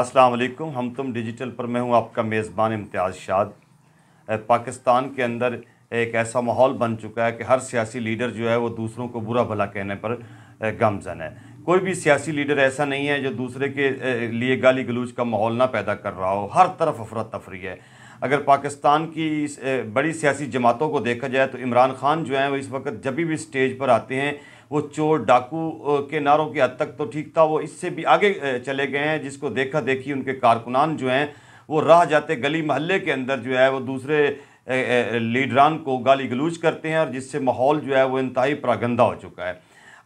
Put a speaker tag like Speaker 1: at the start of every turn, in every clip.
Speaker 1: अस्सलाम हम तुम डिजिटल पर मैं हूँ आपका मेज़बान इम्तियाज़ शाद पाकिस्तान के अंदर एक ऐसा माहौल बन चुका है कि हर सियासी लीडर जो है वो दूसरों को बुरा भला कहने पर गमजन है कोई भी सियासी लीडर ऐसा नहीं है जो दूसरे के लिए गाली गलूज का माहौल ना पैदा कर रहा हो हर तरफ अफरा तफरी है अगर पाकिस्तान की बड़ी सियासी जमातों को देखा जाए तो इमरान खान जो हैं वो इस वक्त जब भी स्टेज पर आते हैं वो चोर डाकू के नारों की हद तक तो ठीक था वो इससे भी आगे चले गए हैं जिसको देखा देखी उनके कारकुनान जो हैं वो राह जाते गली महल्ले के अंदर जो है वो दूसरे लीडरान को गाली गलूज करते हैं और जिससे माहौल जो है वो इंतहाई प्रागंदा हो चुका है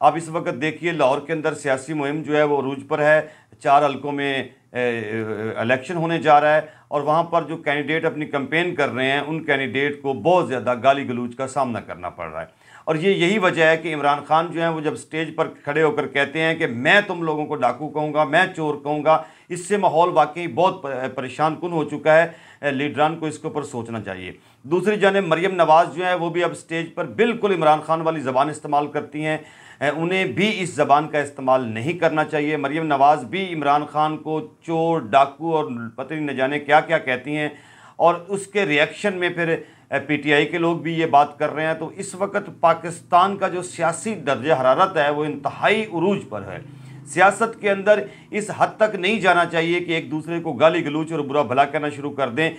Speaker 1: आप इस वक्त देखिए लाहौर के अंदर सियासी मुहिम जो है वो रूज पर है चार हल्कों में इलेक्शन होने जा रहा है और वहाँ पर जो कैंडिडेट अपनी कंपेन कर रहे हैं उन कैंडिडेट को बहुत ज़्यादा गाली गलूज का सामना करना पड़ रहा है और ये यही वजह है कि इमरान खान जो है वो जब स्टेज पर खड़े होकर कहते हैं कि मैं तुम लोगों को डाकू कहूँगा मैं चोर कहूँगा इससे माहौल वाकई बहुत परेशान कन हो चुका है लीडरान को इसके ऊपर सोचना चाहिए दूसरी जानब मरीम नवाज़ जो है वो भी अब स्टेज पर बिल्कुल इमरान खान वाली ज़बान इस्तेमाल करती हैं उन्हें भी इस ज़बान का इस्तेमाल नहीं करना चाहिए मरीम नवाज़ भी इमरान खान को चोर डाकू और पता न जाने क्या क्या कहती हैं और उसके रिएक्शन में फिर पीटीआई के लोग भी ये बात कर रहे हैं तो इस वक्त पाकिस्तान का जो सियासी दर्ज हरारत है वो इंतहाई उरूज पर है सियासत के अंदर इस हद तक नहीं जाना चाहिए कि एक दूसरे को गाली गलूच और बुरा भला करना शुरू कर दें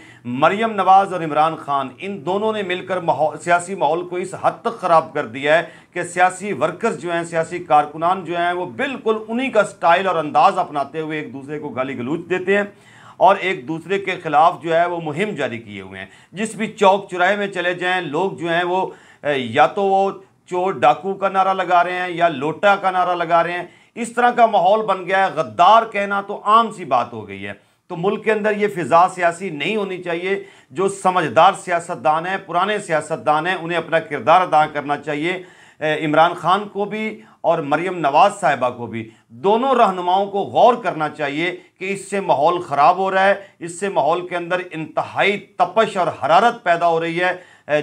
Speaker 1: मरियम नवाज़ और इमरान खान इन दोनों ने मिलकर माहौल सियासी माहौल को इस हद तक ख़राब कर दिया है कि सियासी वर्कर्स जो हैं सियासी कारकुनान जो हैं वो बिल्कुल उन्हीं का स्टाइल और अंदाज़ अपनाते हुए एक दूसरे को गाली गलूच देते हैं और एक दूसरे के ख़िलाफ़ जो है वो मुहिम जारी किए हुए हैं जिस भी चौक चुराहे में चले जाएँ लोग जो हैं वो या तो वो चोर डाकू का नारा लगा रहे हैं या लोटा का नारा लगा रहे हैं इस तरह का माहौल बन गया है गद्दार कहना तो आम सी बात हो गई है तो मुल्क के अंदर ये फ़िज़ा सियासी नहीं होनी चाहिए जो समझदार सियासतदान हैं पुराने सियासतदान हैं उन्हें अपना किरदार अदा करना चाहिए इमरान खान को भी और मरियम नवाज़ साहिबा को भी दोनों रहनुमाओं को गौर करना चाहिए कि इससे माहौल ख़राब हो रहा है इससे माहौल के अंदर इंतहाई तपश और हरारत पैदा हो रही है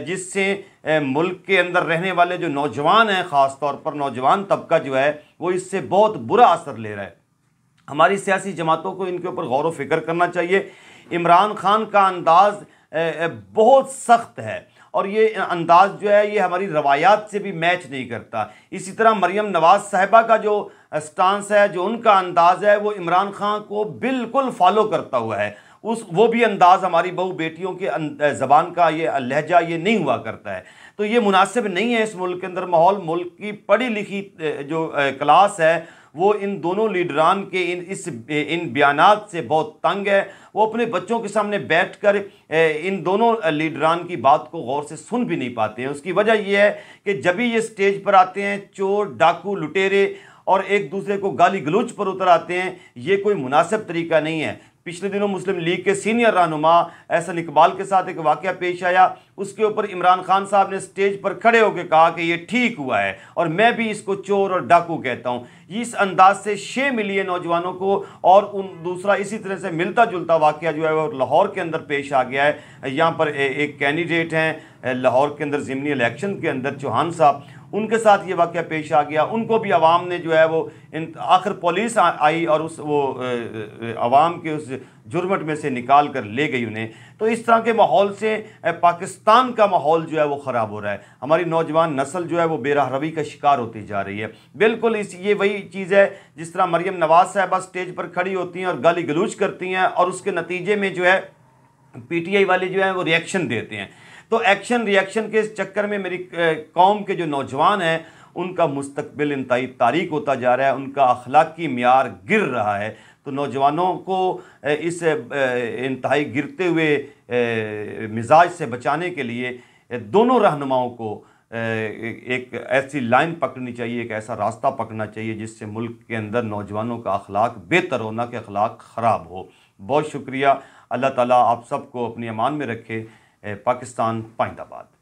Speaker 1: जिससे मुल्क के अंदर रहने वाले जो नौजवान हैं ख़ास तौर पर नौजवान तबका जो है वो इससे बहुत बुरा असर ले रहा है हमारी सियासी जमातों को इनके ऊपर गौर फिक्र करना चाहिए इमरान खान का अंदाज़ बहुत सख्त है और ये अंदाज जो है ये हमारी रवायात से भी मैच नहीं करता इसी तरह मरियम नवाज़ साहिबा का जो स्टांस है जो उनका अंदाज है वो इमरान खान को बिल्कुल फॉलो करता हुआ है उस वो भी अंदाज़ हमारी बहू बेटियों के अं, ज़बान का ये लहजा ये नहीं हुआ करता है तो ये मुनासिब नहीं है इस मुल्क के अंदर माहौल मुल्क की पढ़ी लिखी जो क्लास है वो इन दोनों लीडरान के इन इस इन बयान से बहुत तंग है वो अपने बच्चों के सामने बैठ कर इन दोनों लीडरान की बात को गौर से सुन भी नहीं पाते हैं उसकी वजह यह है कि जब भी ये स्टेज पर आते हैं चोर डाकू लुटेरे और एक दूसरे को गाली गलूच पर उतर आते हैं ये कोई मुनासिब तरीका नहीं है पिछले दिनों मुस्लिम लीग के सीनियर रहनुमा एहसन इकबाल के साथ एक वाक़ पेश आया उसके ऊपर इमरान खान साहब ने स्टेज पर खड़े होकर कहा कि ये ठीक हुआ है और मैं भी इसको चोर और डाकू कहता हूँ इस अंदाज से छः मिलियन नौजवानों को और उन दूसरा इसी तरह से मिलता जुलता वाक़ जो है वो लाहौर के अंदर पेश आ गया है यहाँ पर एक कैंडिडेट हैं लाहौर के अंदर ज़मनी इलेक्शन के अंदर चौहान साहब उनके साथ ये वाक़ पेश आ गया उनको भी आवाम ने जो है वो आखिर पुलिस आई और उस वो आवाम के उस जुर्मट में से निकाल कर ले गई उन्हें तो इस तरह के माहौल से पाकिस्तान का माहौल जो है वो ख़राब हो रहा है हमारी नौजवान नस्ल जो है वो बेरह रवी का शिकार होती जा रही है बिल्कुल इस ये वही चीज़ है जिस तरह मरियम नवाज़ साहबा स्टेज पर खड़ी होती हैं और गाली गलूच करती हैं और उसके नतीजे में जो है पीटीआई वाले जो हैं वो रिएक्शन देते हैं तो एक्शन रिएक्शन के इस चक्कर में मेरी कौम के जो नौजवान हैं उनका मुस्तबिल इंतई तारीख़ होता जा रहा है उनका अखलाकी मैार गिर रहा है तो नौजवानों को इस इंतहाई गिरते हुए मिजाज से बचाने के लिए दोनों रहनुमाओं को एक ऐसी लाइन पकड़नी चाहिए एक ऐसा रास्ता पकड़ना चाहिए जिससे मुल्क के अंदर नौजवानों का अखलाक बेहतर हो ना कि अखलाक ख़राब हो बहुत शुक्रिया अल्लाह ताला आप सबको अपनी अमान में रखे पाकिस्तान पाइंदाबाद